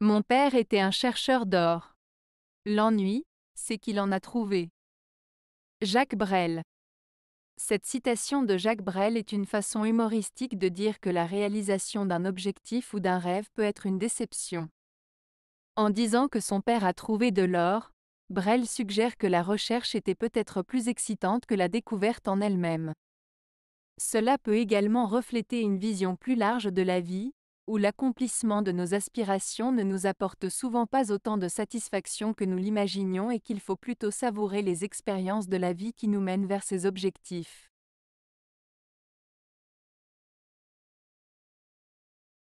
Mon père était un chercheur d'or. L'ennui, c'est qu'il en a trouvé. Jacques Brel. Cette citation de Jacques Brel est une façon humoristique de dire que la réalisation d'un objectif ou d'un rêve peut être une déception. En disant que son père a trouvé de l'or, Brel suggère que la recherche était peut-être plus excitante que la découverte en elle-même. Cela peut également refléter une vision plus large de la vie, où l'accomplissement de nos aspirations ne nous apporte souvent pas autant de satisfaction que nous l'imaginions et qu'il faut plutôt savourer les expériences de la vie qui nous mènent vers ces objectifs.